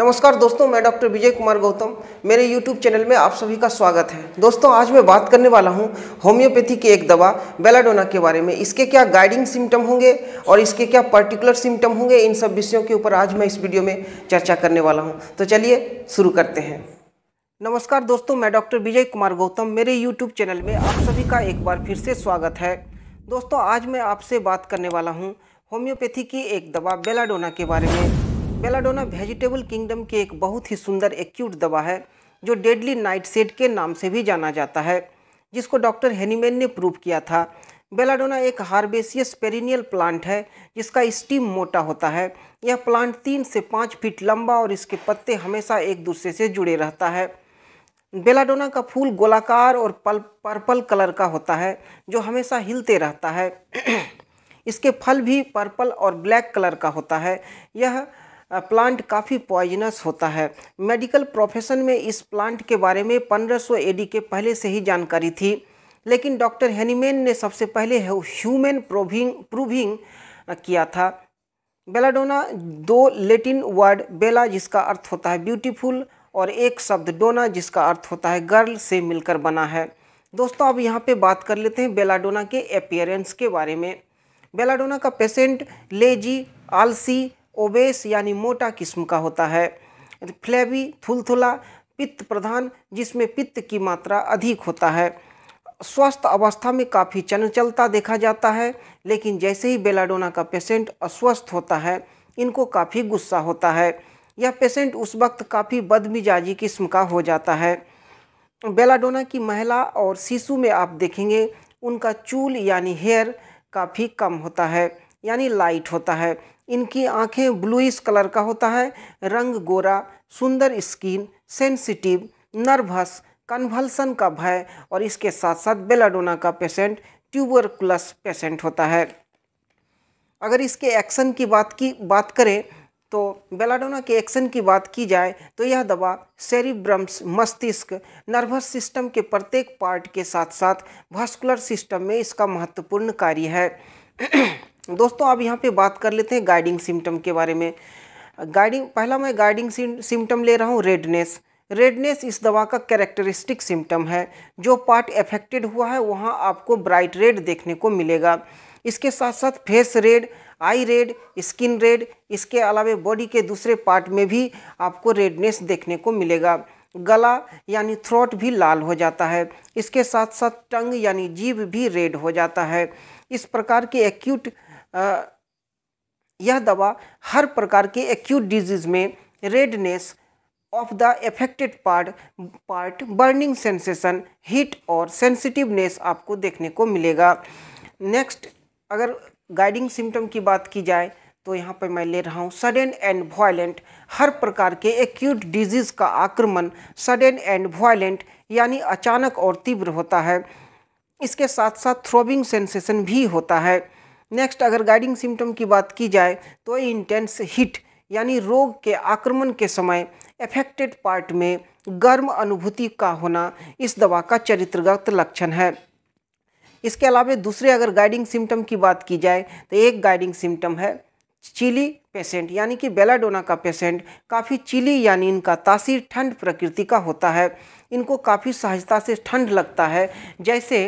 नमस्कार दोस्तों मैं डॉक्टर विजय कुमार गौतम मेरे यूट्यूब चैनल में आप सभी का स्वागत है दोस्तों आज मैं बात करने वाला हूं होम्योपैथी की एक दवा बेलाडोना के बारे में इसके क्या गाइडिंग सिम्टम होंगे और इसके क्या पर्टिकुलर सिम्टम होंगे इन सब विषयों के ऊपर आज मैं इस वीडियो में चर्चा करने वाला हूँ तो चलिए शुरू करते हैं नमस्कार दोस्तों मैं डॉक्टर विजय कुमार गौतम मेरे यूट्यूब चैनल में आप सभी का एक बार फिर से स्वागत है दोस्तों आज मैं आपसे बात करने वाला हूँ होम्योपैथी की एक दवा बेलाडोना के बारे में बेलाडोना वेजिटेबल किंगडम की एक बहुत ही सुंदर एक्यूट दवा है जो डेडली नाइट सेड के नाम से भी जाना जाता है जिसको डॉक्टर हेनीमैन ने प्रूव किया था बेलाडोना एक हार्बेसियस पेरिनियल प्लांट है जिसका स्टीम मोटा होता है यह प्लांट तीन से पाँच फीट लंबा और इसके पत्ते हमेशा एक दूसरे से जुड़े रहता है बेलाडोना का फूल गोलाकार और पल पर्पल कलर का होता है जो हमेशा हिलते रहता है इसके फल भी पर्पल और ब्लैक कलर का होता है यह प्लांट काफ़ी पॉइजनस होता है मेडिकल प्रोफेशन में इस प्लांट के बारे में 1500 एडी के पहले से ही जानकारी थी लेकिन डॉक्टर हैनीमैन ने सबसे पहले ह्यूमन प्रोविंग प्रूविंग किया था बेलाडोना दो लेटिन वर्ड बेला जिसका अर्थ होता है ब्यूटीफुल और एक शब्द डोना जिसका अर्थ होता है गर्ल से मिलकर बना है दोस्तों अब यहाँ पे बात कर लेते हैं बेलाडोना के अपियरेंस के बारे में बेलाडोना का पेशेंट लेजी आलसी ओबेस यानी मोटा किस्म का होता है फ्लैबी थुलथुला पित्त प्रधान जिसमें पित्त की मात्रा अधिक होता है स्वस्थ अवस्था में काफ़ी चंचलता देखा जाता है लेकिन जैसे ही बेलाडोना का पेशेंट अस्वस्थ होता है इनको काफ़ी गुस्सा होता है यह पेशेंट उस वक्त काफ़ी बदमिजाजी किस्म का हो जाता है बेलाडोना की महिला और शिशु में आप देखेंगे उनका चूल यानी हेयर काफ़ी कम होता है यानी लाइट होता है इनकी आंखें ब्लूइश कलर का होता है रंग गोरा सुंदर स्किन सेंसिटिव नर्वस कन्वल्सन का भय और इसके साथ साथ बेलाडोना का पेशेंट ट्यूबरकुलस पेशेंट होता है अगर इसके एक्शन की बात की बात करें तो बेलाडोना के एक्शन की बात की जाए तो यह दवा सेरिब्रम्स मस्तिष्क नर्वस सिस्टम के प्रत्येक पार्ट के साथ साथ वास्कुलर सिस्टम में इसका महत्वपूर्ण कार्य है दोस्तों अब यहाँ पे बात कर लेते हैं गाइडिंग सिम्टम के बारे में गाइडिंग पहला मैं गाइडिंग सिम्टम ले रहा हूँ रेडनेस रेडनेस इस दवा का कैरेक्टरिस्टिक सिम्टम है जो पार्ट एफेक्टेड हुआ है वहाँ आपको ब्राइट रेड देखने को मिलेगा इसके साथ साथ face red eye red skin red इसके अलावा बॉडी के दूसरे पार्ट में भी आपको रेडनेस देखने को मिलेगा गला यानी थ्रोट भी लाल हो जाता है इसके साथ साथ टंग यानी जीभ भी रेड हो जाता है इस प्रकार के एक्यूट यह दवा हर प्रकार के एक्यूट डिजीज़ में redness of the affected part part burning sensation heat और सेंसिटिवनेस आपको देखने को मिलेगा नेक्स्ट अगर गाइडिंग सिम्टम की बात की जाए तो यहाँ पर मैं ले रहा हूँ सडन एंड वायलेंट हर प्रकार के एक्यूट डिजीज़ का आक्रमण सडन एंड वायलेंट यानी अचानक और तीव्र होता है इसके साथ साथ थ्रोबिंग सेंसेशन भी होता है नेक्स्ट अगर गाइडिंग सिम्टम की बात की जाए तो इंटेंस हीट यानी रोग के आक्रमण के समय एफेक्टेड पार्ट में गर्म अनुभूति का होना इस दवा का चरित्रगत लक्षण है इसके अलावा दूसरे अगर गाइडिंग सिम्टम की बात की जाए तो एक गाइडिंग सिम्टम है चिली पेशेंट यानी कि बेलाडोना का पेशेंट काफ़ी चिली यानी इनका तासीर ठंड प्रकृति का होता है इनको काफ़ी सहजता से ठंड लगता है जैसे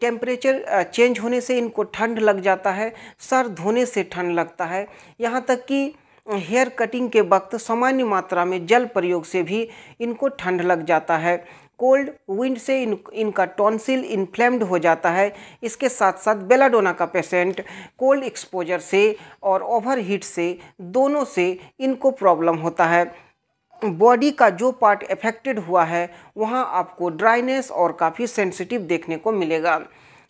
टेम्परेचर चेंज uh, होने से इनको ठंड लग जाता है सर धोने से ठंड लगता है यहाँ तक कि हेयर uh, कटिंग के वक्त सामान्य मात्रा में जल प्रयोग से भी इनको ठंड लग जाता है कोल्ड विंड से इन इनका टॉन्सिल इन्फ्लेम्ड हो जाता है इसके साथ साथ बेलाडोना का पेशेंट कोल्ड एक्सपोजर से और ओवर हीट से दोनों से इनको प्रॉब्लम होता है बॉडी का जो पार्ट इफ़ेक्टेड हुआ है वहाँ आपको ड्राइनेस और काफ़ी सेंसिटिव देखने को मिलेगा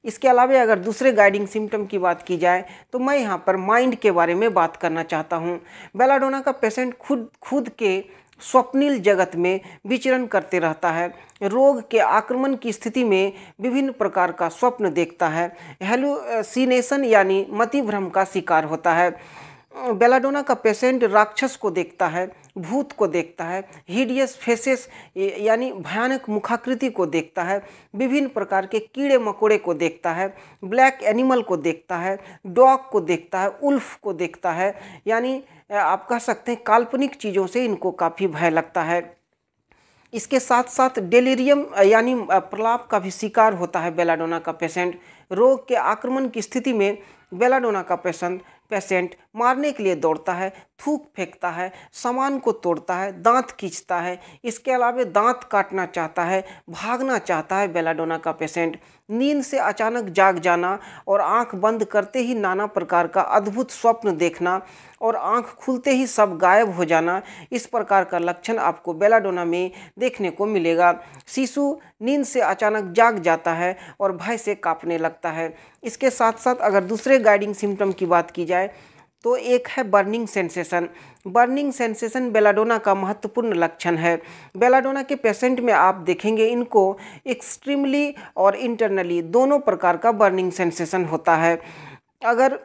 इसके अलावा अगर दूसरे गाइडिंग सिम्टम की बात की जाए तो मैं यहाँ पर माइंड के बारे में बात करना चाहता हूँ बेलाडोना का पेशेंट खुद खुद के स्वप्निल जगत में विचरण करते रहता है रोग के आक्रमण की स्थिति में विभिन्न प्रकार का स्वप्न देखता है हेलुसिनेशन यानी मतिभ्रम का शिकार होता है बेलाडोना का पेशेंट राक्षस को देखता है भूत को देखता है हीडियस फेसेस यानी भयानक मुखाकृति को देखता है विभिन्न प्रकार के कीड़े मकोड़े को देखता है ब्लैक एनिमल को देखता है डॉग को देखता है उल्फ को देखता है यानी आप कह सकते हैं काल्पनिक चीज़ों से इनको काफ़ी भय लगता है इसके साथ साथ डेलीरियम यानी प्रलाप का भी शिकार होता है बेलाडोना का पेशेंट रोग के आक्रमण की स्थिति में बेलाडोना का पेशेंट पेशेंट मारने के लिए दौड़ता है थूक फेंकता है सामान को तोड़ता है दांत खींचता है इसके अलावा दांत काटना चाहता है भागना चाहता है बेलाडोना का पेशेंट नींद से अचानक जाग जाना और आंख बंद करते ही नाना प्रकार का अद्भुत स्वप्न देखना और आंख खुलते ही सब गायब हो जाना इस प्रकार का लक्षण आपको बेलाडोना में देखने को मिलेगा शिशु नींद से अचानक जाग जाता है और भय से काँपने लगता है इसके साथ साथ अगर दूसरे गाइडिंग सिम्टम की बात की जाए तो एक है burning sensation burning sensation belladonna का महत्वपूर्ण लक्षण है बेलाडोना के पेशेंट में आप देखेंगे इनको एक्सट्रीमली और इंटरनली दोनों प्रकार का बर्निंग सेंसेशन होता है अगर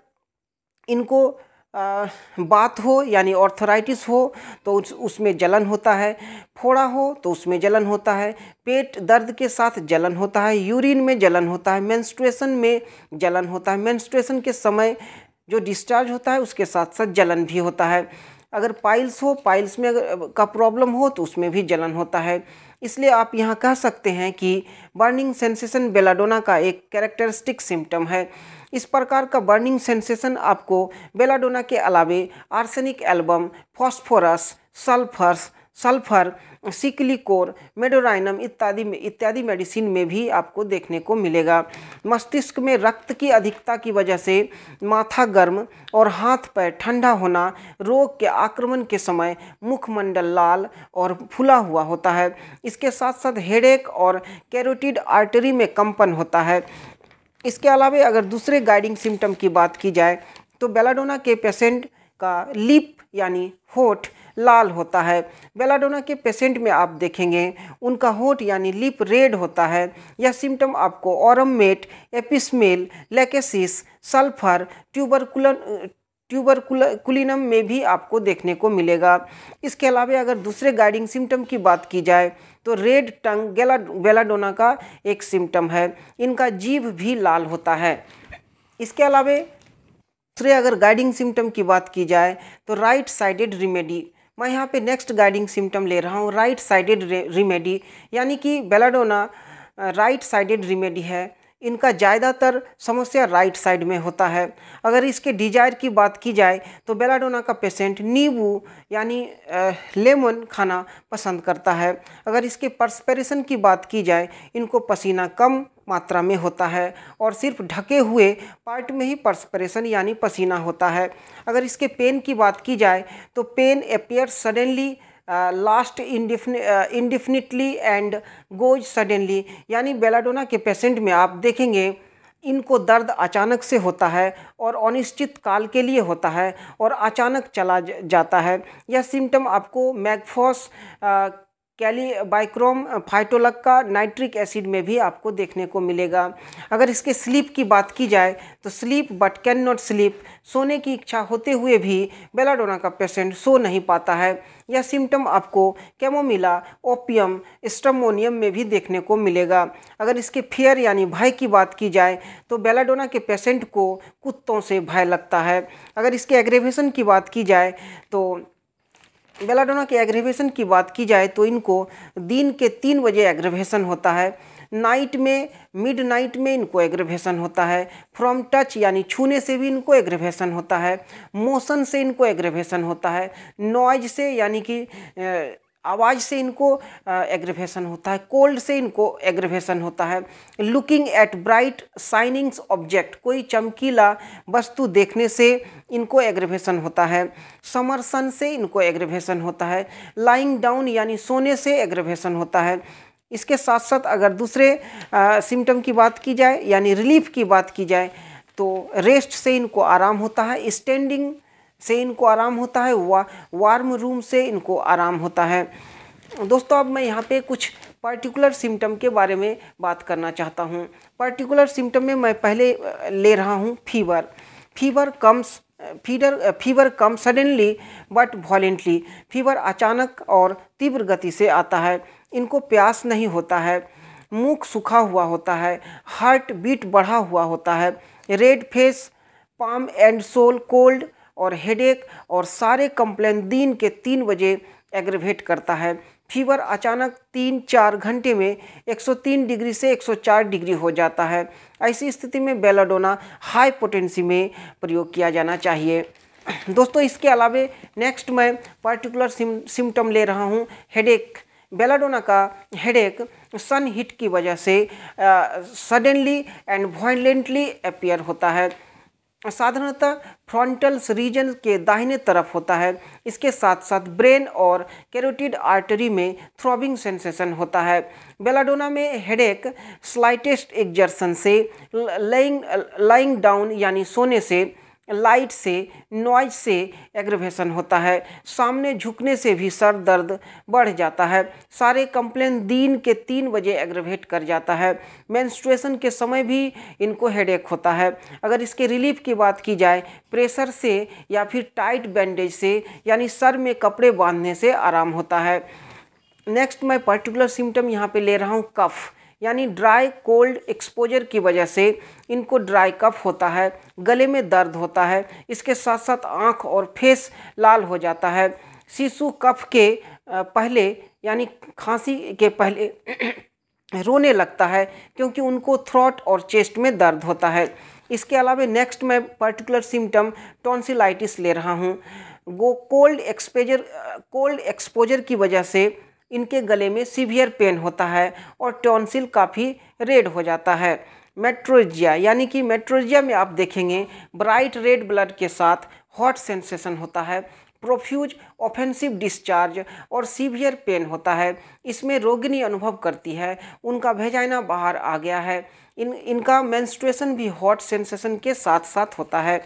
इनको आ, बात हो यानी ऑर्थराइटिस हो तो उस, उसमें जलन होता है फोड़ा हो तो उसमें जलन होता है पेट दर्द के साथ जलन होता है यूरिन में जलन होता है मेंस्ट्रुएशन में जलन होता है मेंस्ट्रुएशन के समय जो डिस्चार्ज होता है उसके साथ साथ जलन भी होता है अगर पाइल्स हो पाइल्स में अगर का प्रॉब्लम हो तो उसमें भी जलन होता है इसलिए आप यहाँ कह सकते हैं कि बर्निंग सेंसेशन बेलाडोना का एक कैरेक्टरिस्टिक सिम्टम है इस प्रकार का बर्निंग सेंसेशन आपको बेलाडोना के अलावे arsenic album phosphorus sulphurs sulphur सिकलिकोर मेडोराइनम इत्यादि में इत्यादि मेडिसिन में भी आपको देखने को मिलेगा मस्तिष्क में रक्त की अधिकता की वजह से माथा गर्म और हाथ पैर ठंडा होना रोग के आक्रमण के समय मुखमंडल लाल और फुला हुआ होता है इसके साथ साथ हेडेक और कैरोटिड आर्टरी में कंपन होता है इसके अलावा अगर दूसरे गाइडिंग सिम्टम की बात की जाए तो बेलाडोना के पेशेंट का लिप यानी होठ लाल होता है बेलाडोना के पेशेंट में आप देखेंगे उनका होठ यानी लिप रेड होता है यह सिम्टम आपको मेट apis mel lachesis sulphur tuberculin tuberculinum में भी आपको देखने को मिलेगा इसके अलावा अगर दूसरे गाइडिंग सिम्टम की बात की जाए तो रेड टंग गेला बेलाडोना का एक सिम्टम है इनका जीव भी लाल होता है इसके अलावा दूसरे अगर गाइडिंग सिम्टम की बात की जाए तो राइट साइडेड रिमेडी मैं यहाँ पे नेक्स्ट गाइडिंग सिम्टम ले रहा हूँ राइट साइडेड रिमेडी यानी कि बेलाडोना राइट साइडेड रिमेडी है इनका ज़्यादातर समस्या राइट साइड में होता है अगर इसके डिजायर की बात की जाए तो बेलाडोना का पेशेंट नींबू यानी लेमन खाना पसंद करता है अगर इसके परस्पेरेशन की बात की जाए इनको पसीना कम मात्रा में होता है और सिर्फ ढके हुए पार्ट में ही पर्सपरेशन यानी पसीना होता है अगर इसके पेन की बात की जाए तो pain appear suddenly last indefinitely and goes suddenly यानी बेलाडोना के पेशेंट में आप देखेंगे इनको दर्द अचानक से होता है और अनिश्चित काल के लिए होता है और अचानक चला जाता है यह सिम्टम आपको मैगफॉस कैली बाइक्रोम फाइटोलक का नाइट्रिक एसिड में भी आपको देखने को मिलेगा अगर इसके स्लीप की बात की जाए तो sleep but can not sleep सोने की इच्छा होते हुए भी बेलाडोना का पेशेंट सो नहीं पाता है यह सिम्टम आपको कैमोमिला ओपियम स्टमोनियम में भी देखने को मिलेगा अगर इसके फियर यानी भय की बात की जाए तो बेलाडोना के पेशेंट को कुत्तों से भय लगता है अगर इसके एग्रेवेशन की बात की जाए तो बेलाडोना के एग्रीवेशन की बात की जाए तो इनको दिन के तीन बजे एग्रीवेशन होता है नाइट में मिड नाइट में इनको एग्रीवेशन होता है फ्रॉम टच यानी छूने से भी इनको एग्रेवेशन होता है मोशन से इनको एग्रीवेशन होता है नॉइज से यानी कि आवाज़ से इनको एग्रेवेशन होता है कोल्ड से इनको एग्रेवेशन होता है looking at bright shinings object कोई चमकीला वस्तु देखने से इनको एग्रेवेशन होता है समर सन से इनको एग्रेवेशन होता है लाइंग डाउन यानी सोने से एग्रेवेशन होता है इसके साथ साथ अगर दूसरे सिम्टम की बात की जाए यानी रिलीफ की बात की जाए तो रेस्ट से इनको आराम होता है स्टैंडिंग से इनको आराम होता है वा वार्म रूम से इनको आराम होता है दोस्तों अब मैं यहाँ पे कुछ पर्टिकुलर सिम्टम के बारे में बात करना चाहता हूँ पर्टिकुलर सिम्टम में मैं पहले ले रहा हूँ fever fever comes fever fever come suddenly but violently fever अचानक और तीव्र गति से आता है इनको प्यास नहीं होता है मुख सूखा हुआ होता है हार्ट बीट बढ़ा हुआ होता है red face palm and sole cold और हेडेक और सारे कंप्लेन दिन के तीन बजे एग्रेवेट करता है फीवर अचानक तीन चार घंटे में 103 डिग्री से 104 डिग्री हो जाता है ऐसी स्थिति में बेलाडोना हाई पोटेंसी में प्रयोग किया जाना चाहिए दोस्तों इसके अलावे नेक्स्ट मैं पर्टिकुलर सिम, सिम्टम ले रहा हूँ हेडेक बेलाडोना का हेडेक सन हिट की वजह से सडनली एंड वॉयलेंटली अपेयर होता है साधारणतः फ्रंटल्स रीजन के दाहिने तरफ होता है इसके साथ साथ ब्रेन और कैरोटिड आर्टरी में थ्रॉबिंग सेंसेशन होता है बेलाडोना में हेडेक स्लाइटेस्ट एग्जर्सन से लाइंग लाइंग डाउन यानी सोने से लाइट से नॉइज से एग्रवेशन होता है सामने झुकने से भी सर दर्द बढ़ जाता है सारे कंप्लेन दिन के तीन बजे एग्रवेट कर जाता है मैंस्ट्रेशन के समय भी इनको हेडेक होता है अगर इसके रिलीफ की बात की जाए प्रेशर से या फिर टाइट बैंडेज से यानी सर में कपड़े बांधने से आराम होता है नेक्स्ट मैं पर्टिकुलर सिम्टम यहाँ पे ले रहा हूँ कफ़ यानी ड्राई कोल्ड एक्सपोजर की वजह से इनको ड्राई कफ होता है गले में दर्द होता है इसके साथ साथ आँख और फेस लाल हो जाता है शिशु कफ के पहले यानी खांसी के पहले रोने लगता है क्योंकि उनको थ्रॉट और चेस्ट में दर्द होता है इसके अलावा नेक्स्ट मैं पर्टिकुलर सिम्टम टॉन्सिलाइटिस ले रहा हूँ वो कोल्ड एक्सपोजर कोल्ड एक्सपोजर की वजह से इनके गले में सीवियर पेन होता है और टॉन्सिल काफ़ी रेड हो जाता है मेट्रोजिया यानी कि मेट्रोजिया में आप देखेंगे ब्राइट रेड ब्लड के साथ हॉट सेंसेशन होता है प्रोफ्यूज ऑफेंसिव डिस्चार्ज और सीवियर पेन होता है इसमें रोगिनी अनुभव करती है उनका भेजाइना बाहर आ गया है इन इनका मेंस्ट्रुएशन भी हॉट सेंसेशन के साथ साथ होता है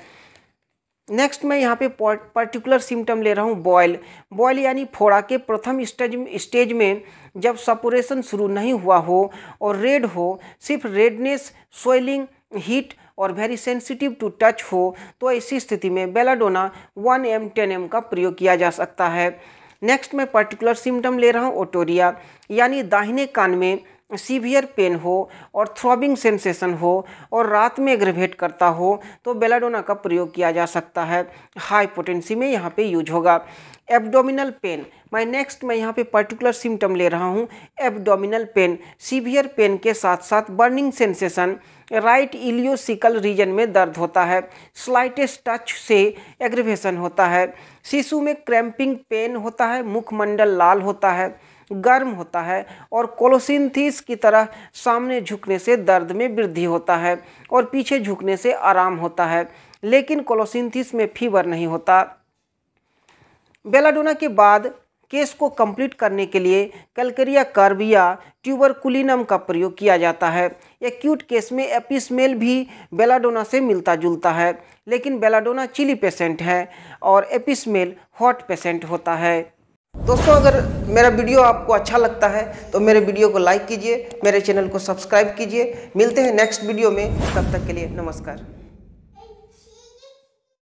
नेक्स्ट मैं यहाँ पे पर्टिकुलर सिम्टम ले रहा हूँ बॉयल बॉयल यानी फोड़ा के प्रथम स्टेज स्टेज में जब सपोरेशन शुरू नहीं हुआ हो और रेड हो सिर्फ रेडनेस स्वेलिंग हीट और वेरी सेंसिटिव टू टच हो तो ऐसी स्थिति में belladonna one M ten M का प्रयोग किया जा सकता है नेक्स्ट मैं पर्टिकुलर सिम्टम ले रहा हूँ ओटोरिया यानी दाहिने कान में सीवियर पेन हो और थ्रॉबिंग सेंसेशन हो और रात में एग्रेवेट करता हो तो बेलाडोना का प्रयोग किया जा सकता है हाई पोटेंसी में यहाँ पे यूज होगा एब्डोमिनल पेन मैं नेक्स्ट मैं यहाँ पे पर्टिकुलर सिम्टम ले रहा हूँ एब्डोमिनल पेन सीवियर पेन के साथ साथ burning sensation right ileocecal region में दर्द होता है स्लाइटेस्ट टच से एग्रेवेशन होता है शिशु में क्रैम्पिंग पेन होता है मुखमंडल लाल होता है गर्म होता है और कोलोसिंथीस की तरह सामने झुकने से दर्द में वृद्धि होता है और पीछे झुकने से आराम होता है लेकिन कोलोसिंथीस में फीवर नहीं होता बेलाडोना के बाद केस को कंप्लीट करने के लिए कलकरिया कर्व या ट्यूबरकुलिनम का प्रयोग किया जाता है एक्यूट केस में एपिस्मेल भी बेलाडोना से मिलता जुलता है लेकिन बेलाडोना चिली पेशेंट है और एपिस्मेल हॉट पेशेंट होता है दोस्तों अगर मेरा वीडियो आपको अच्छा लगता है तो मेरे वीडियो को लाइक कीजिए मेरे चैनल को सब्सक्राइब कीजिए मिलते हैं नेक्स्ट वीडियो में तब तक के लिए नमस्कार